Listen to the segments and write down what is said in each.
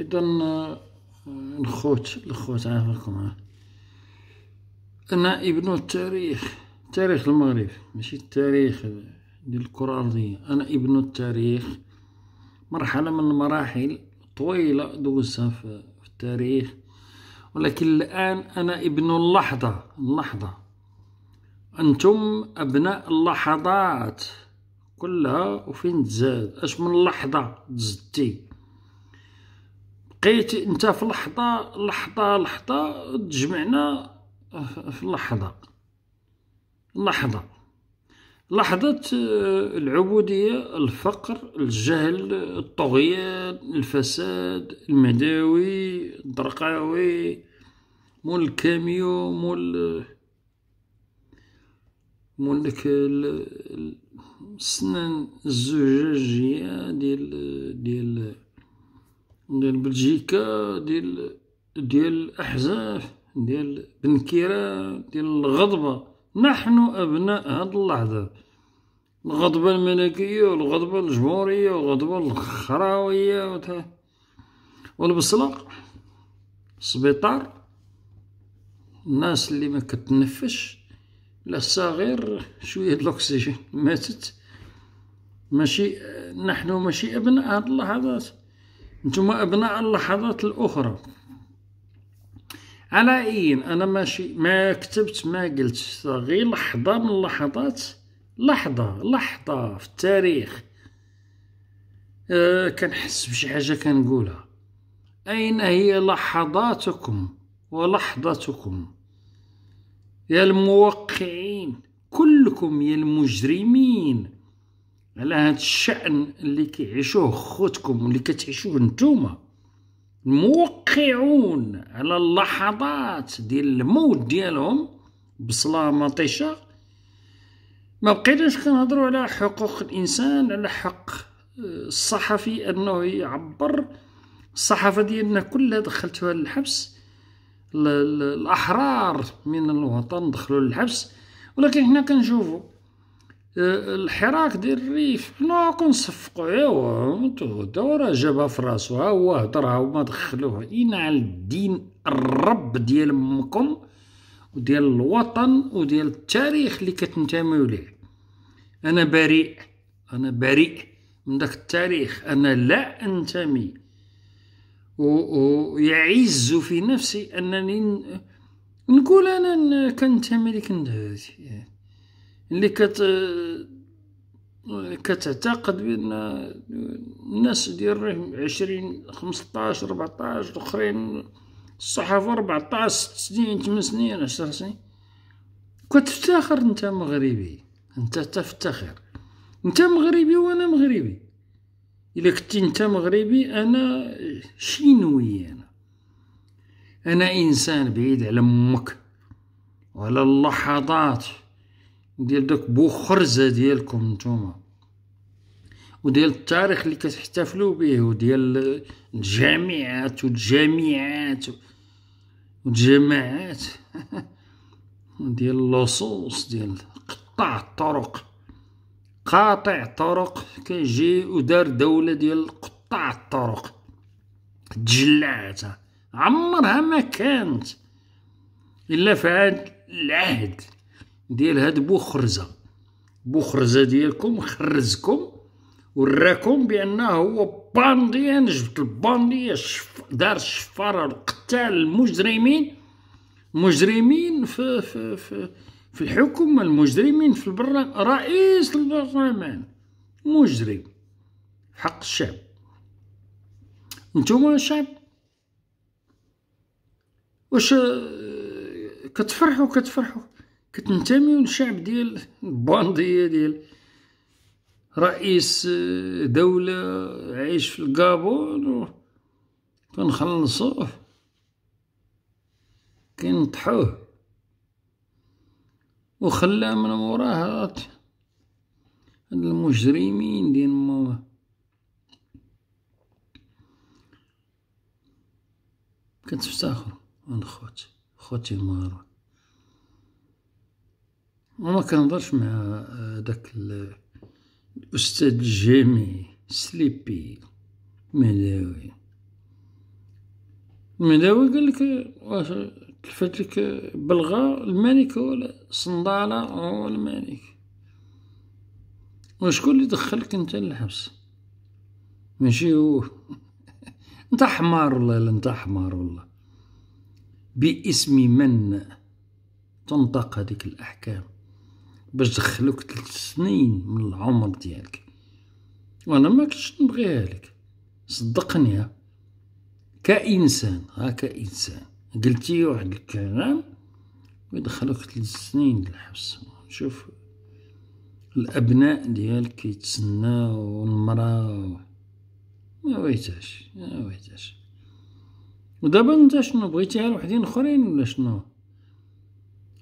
اذا آه، الخوت الخوت عافاكم ها انا ابن التاريخ تاريخ المغرب ماشي التاريخ ديال الكره الارضيه انا ابن التاريخ مرحله من المراحل طويله دوزتها في التاريخ ولكن الان انا ابن اللحظه اللحظه انتم ابناء اللحظات كلها وفين تزاد اش من لحظه تزدتي بقيت انت في لحظه لحظه لحظه تجمعنا آه، في لحظه لحظه لحظة آه، العبودية الفقر الجهل الطغيان الفساد المداوي الدرقاوي مول الكاميو مول مول ديك السنان الزجاجية ديال ديال ديال بلجيكا ديال ديال الأحزاب ديال بنكيران ديال الغضبة نحن أبناء هاد اللحظة الغضبة الملكية والغضبة الجمهورية والغضبة الخراوية والبصلق السبيطار الناس اللي ما كتنفش لسا غير شوية الأكسجين ماتت ماشي نحن ماشي أبناء هاد اللحظات نتوما أبناء اللحظات الأخرى على أين أنا ماشي ما كتبت ما قلت غير لحظة من اللحظات لحظة لحظة في التاريخ أه كنحس بشي حاجة كنقولها أين هي لحظاتكم ولحظتكم يا الموقعين كلكم يا المجرمين على هاد الشأن اللي كيعيشوه خوتكم واللي كتعيشوه نتوما موقعون على اللحظات ديال الموت ديالهم بصلاة مطيشة ما بقيناش كنهضروا على حقوق الانسان على حق آه، الصحفي انه يعبر الصحافه ديالنا كلها دخلتوها للحبس الاحرار من الوطن دخلوا للحبس ولكن حنا كنشوفوا الحراك ديال الريف نوقو نصفقو ايوا تهدى راه جابها في راسو ها هو ها وما دخلوها اين على الدين الرب ديال امكم وديال الوطن وديال التاريخ اللي كتنتميو ليه انا بريء انا بريء من داك التاريخ انا لا انتمي ويعز في نفسي انني نقول انا كنتمي لك هذه اللي كت كتعتقد بان الناس ديال عشرين خمسطاش ربعطاش الاخرين الصحافه ربعطاش ست سنين 8 سنين عشر سنين كتفتخر انت مغربي انت تفتخر انت مغربي وانا مغربي الا كنتي انت مغربي انا شينوي انا انا انسان بعيد على امك وعلى اللحظات ديال دوك بوخرزه ديالكم نتوما وديال التاريخ اللي كتحتفلوا به وديال الجامعات والجامعات والجماعات ديال اللصوص ديال قطاع الطرق قاطع الطرق كيجي ودار دولة ديال قطاع الطرق تجلعتها عمرها ما كانت إلا في هاد العهد ديال هاد بوخرزه بوخرزه ديالكم خرزكم وراكم بانه هو باندي انا جبت البانديه شف دار الشفاره القتال المجرمين مجرمين في في في, في الحكومه المجرمين في البرلمان رئيس البرلمان مجرم حق الشعب نتوما شعب واش آه، كتفرحوا كتفرحوا كتنتميو للشعب ديال البانديه ديال رئيس آه، دولة عايش في الكابون و كنخلصوه كنطحوه وخلى من وراه هاد المجرمين ديال ماما كتفتخر من خوتي خوتي المغاربة وما كنهضرش مع داك الاستاذ جيمي سليبي مداوي المداوي قال لك واش تلفت لك بلغه الملك ولا صنداله هو الملك وشكون اللي دخلك انت للحبس ماشي هو انت حمار والله لا انت حمار والله باسم من تنطق هذيك الاحكام باش دخلوك ثلاث سنين من العمر ديالك وانا ما كنتش نبغيها لك صدقني كانسان ها كانسان قلتي واحد الكلام ويدخلوك ثلاث سنين الحبس شوف الابناء ديالك كيتسناو والمراه ما بغيتهاش ما بغيتهاش ودابا نتا شنو بغيتيها لوحدين اخرين ولا شنو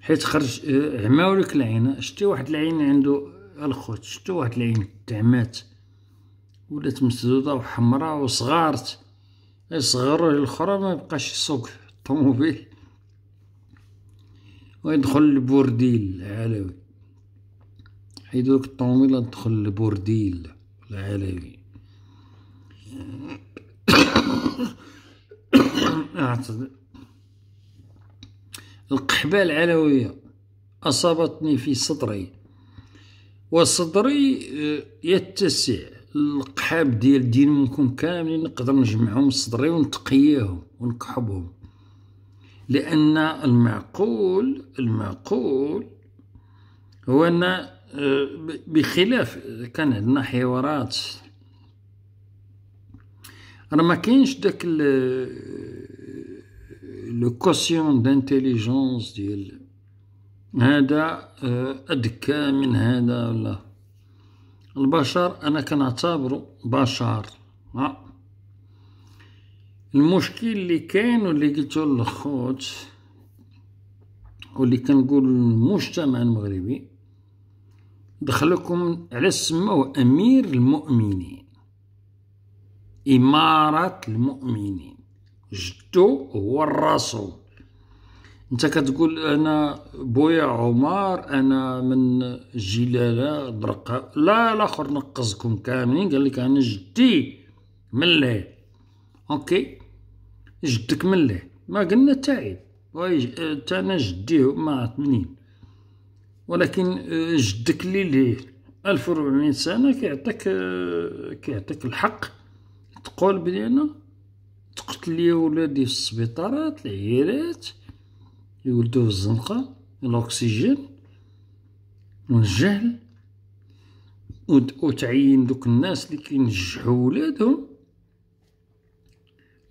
حيت خرج عماو آه، لك العين شتي واحد العين عندو الخوت شتو واحد العين تعمات ولات مسدوده وحمراء وصغارت يصغروا الاخرى ما بقاش يسوق الطوموبيل ويدخل البورديل العلوي حيدو لك الطوموبيل تدخل البورديل العلوي اعتذر القحبة العلوية أصابتني في صدري وصدري آه، يتسع القحاب ديال الدين منكم كاملين نقدر نجمعهم صدري ونتقيهم ونكحبهم لأن المعقول المعقول هو أن آه، بخلاف كان عندنا حوارات راه ما كاينش داك لو كوسيون دانتيليجونس ديال هذا آه، ادكى من هذا ولا البشر انا كنعتبرو بشر المشكل اللي كاين واللي قلتو للخوت واللي كنقول للمجتمع المغربي دخلكم على سموه امير المؤمنين اماره المؤمنين جدو هو الرسول انت كتقول انا بويا عمر انا من جلاله درقه لا لا خر نقصكم كاملين قال لك انا جدي من له اوكي جدك من له ما قلنا تعيب إيه. انا جدي ما منين ولكن آه، جدك لي ليه 1400 سنه كيعطيك آه، كيعطيك الحق تقول بلي انا تقتل لي ولادي في السبيطارات العيالات يولدو في الزنقة الأكسجين والجهل وتعين دوك الناس اللي كينجحو ولادهم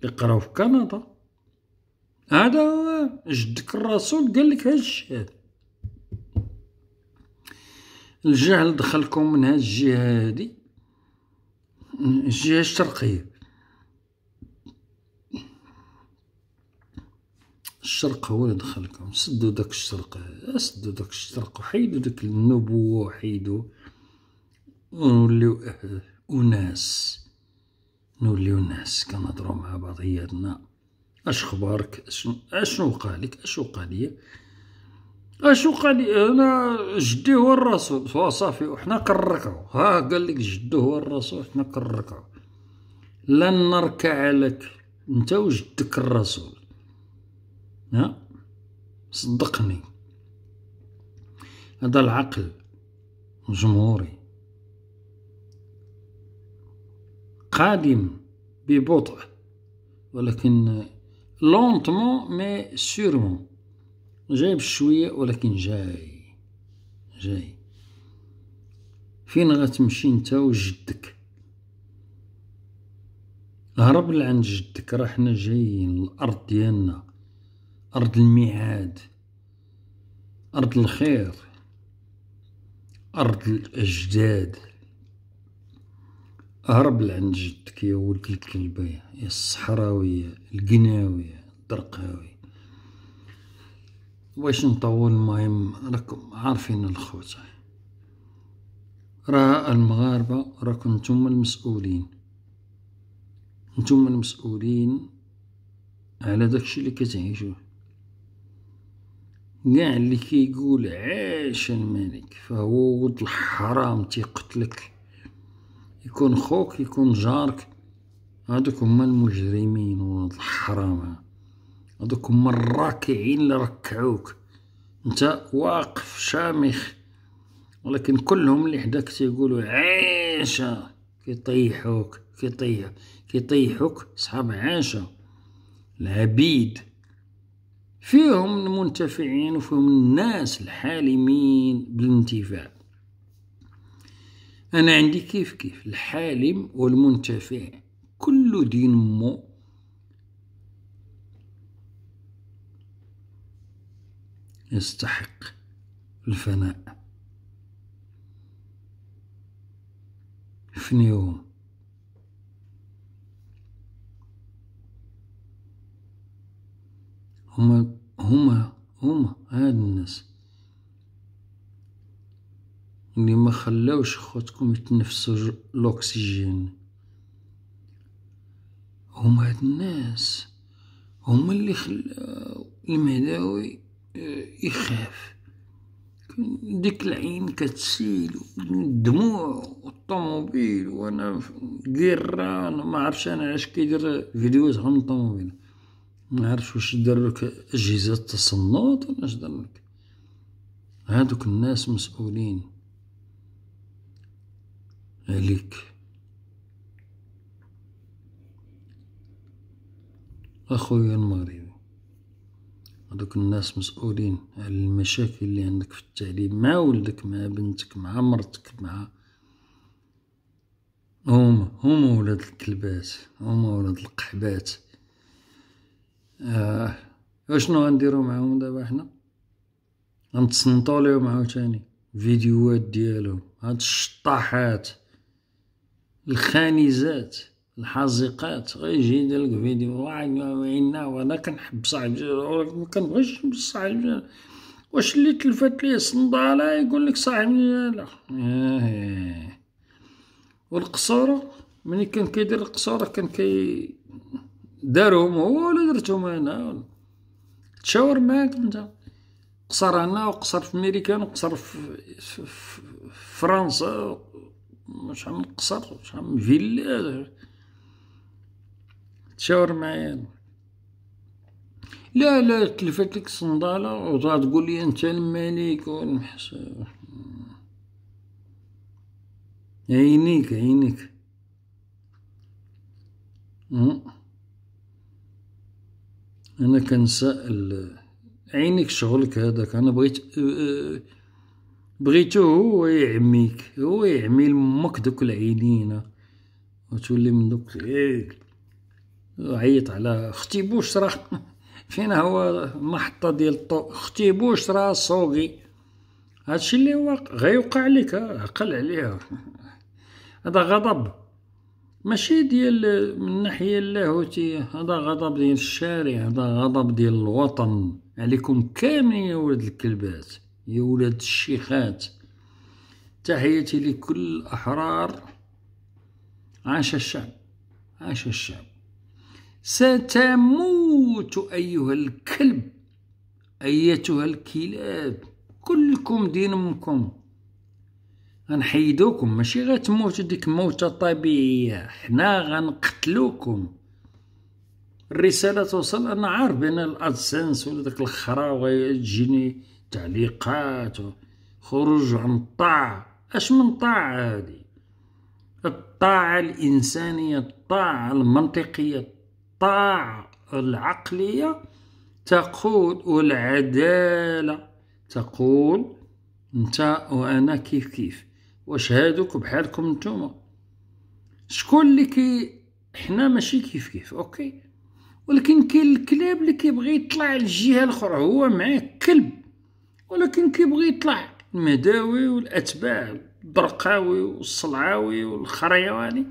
اللي قراو في كندا هذا جدك الرسول قال لك هاد الشي هذا الجهل دخلكم من هاد الجهه هادي الجهه الشرقيه الشرق هو اللي دخلكم سدوا داك الشرق سدوا داك الشرق وحيدوا داك النبوة وحيدوا ونوليو آه، أناس نوليو ناس كنهضروا مع بعضياتنا اش خبارك اشنو وقع لك اش وقع لي اش وقع لي انا جدي هو الرسول صافي وحنا كنركعوا ها قال لك جدي هو الرسول حنا كنركعوا لن نركع لك انت وجدك الرسول ها صدقني هذا العقل جمهوري قادم ببطء ولكن لونتمون مي سيرمون جاي بشويه ولكن جاي جاي فين غتمشي نتا وجدك هرب لعند جدك راه حنا جايين الارض ديالنا أرض الميعاد أرض الخير أرض الأجداد أهرب لعند جدك يا ولد الكلبية يا الصحراوية القناوية الدرقاوي واش نطول المهم راكم عارفين الخوت راه المغاربة راكم نتوما المسؤولين نتوما المسؤولين على داكشي اللي كتعيشوه كاع اللي كيقول عاش الملك فهو ولد الحرام تيقتلك يكون خوك يكون جارك هادوك هما المجرمين ولد الحرام هادوك هما الراكعين اللي ركعوك انت واقف شامخ ولكن كلهم اللي حداك تيقولوا عاش كيطيحوك كيطيح كيطيحوك صحاب عاشا العبيد فيهم المنتفعين وفيهم الناس الحالمين بالانتفاع أنا عندي كيف كيف الحالم والمنتفع كل دين مو يستحق الفناء فنيوم هما هما هما هاد الناس اللي ما خلاوش خوتكم يتنفسوا الاكسجين هما هاد الناس هما اللي خلاو المهداوي يخاف ديك العين كتسيل الدموع والطوموبيل وانا انا ما عرفش انا علاش كيدير فيديوز عن الطوموبيل ما عرفش واش دارلك اجهزه تصنت ولا اش دارلك هادوك الناس مسؤولين عليك اخويا المغربي هادوك الناس مسؤولين على المشاكل اللي عندك في التعليم مع ولدك مع بنتك مع مرتك مع هما هما ولاد الكلبات هما ولاد القحبات آه. اشنو غنديرو معاهم دابا حنا غنتصنتو ليهم عاوتاني فيديوهات ديالهم هاد الشطاحات الخانزات الحازقات غيجي يدير لك فيديو وعنا وانا كنحب صاحبي ولكن ما كنبغيش صاحبي واش اللي تلفت ليه صندالة يقول لك صاحبي لا آه، آه. والقصورة ملي كان كيدير القصورة كان كي دارهم هو ولا درتهم انا تشاور معاك انت قصر هنا وقصر في ميريكان وقصر في, في, في فرنسا شحال من قصر شحال من فيلا تشاور معايا لا لا تلفت لك الصندالة وتقول لي انت الملك والمحسن عينيك عينيك 嗯。Mm. انا كنسال عينك شغلك هذاك انا بغيت بغيتو هو يعميك هو يعمي لمك دوك العينين وتولي من دوك إيه، عيط على اختي بشرى فين هو المحطه ديال الطو اختي بشرى صوغي هادشي اللي هو غيوقع لك عقل عليها هذا غضب ماشي ديال من الناحيه اللاهوتيه هذا غضب ديال الشارع هذا غضب ديال الوطن عليكم كاملين يا ولاد الكلبات يا ولاد الشيخات تحياتي لكل الاحرار عاش الشعب عاش الشعب ستموت ايها الكلب ايتها الكلاب كلكم دينكم غنحيدوكم ماشي غير ديك موتة طبيعية حنا غنقتلوكم الرسالة توصل أنا عارف بين الأدسنس ولا داك الخرا وغيجيني تعليقات خروج عن الطاعة أش من طاعة هادي الطاعة الإنسانية الطاعة المنطقية الطاعة العقلية تقول والعدالة تقول انت وانا كيف كيف واش هادوك بحالكم نتوما شكون اللي كي حنا ماشي كيف كيف اوكي ولكن كاين الكلاب اللي كيبغي يطلع للجهه الاخرى هو معاه كلب ولكن كيبغي يطلع المداوي والاتباع البرقاوي والصلعاوي والخريواني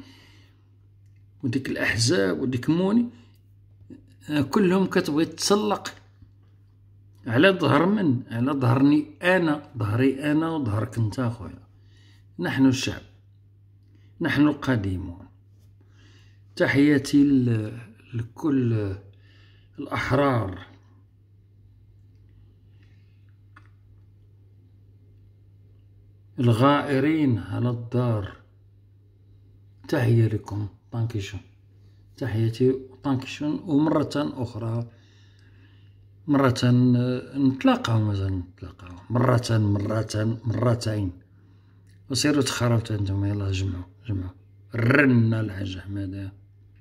وديك الاحزاب وديك موني آه، كلهم كتبغي تسلق على ظهر من على ظهرني انا ظهري انا وظهرك انت اخويا نحن الشعب نحن القديمون تحياتي لكل الأحرار الغائرين على الدار تحية لكم طانكيشون تحياتي طانكيشون ومرة أخرى مرة نتلاقاو مازال نتلاقاو مرة مرة مرتين وسيروا تخربتوا انتم يلا جمعوا جمعوا رنا الحاج ماذا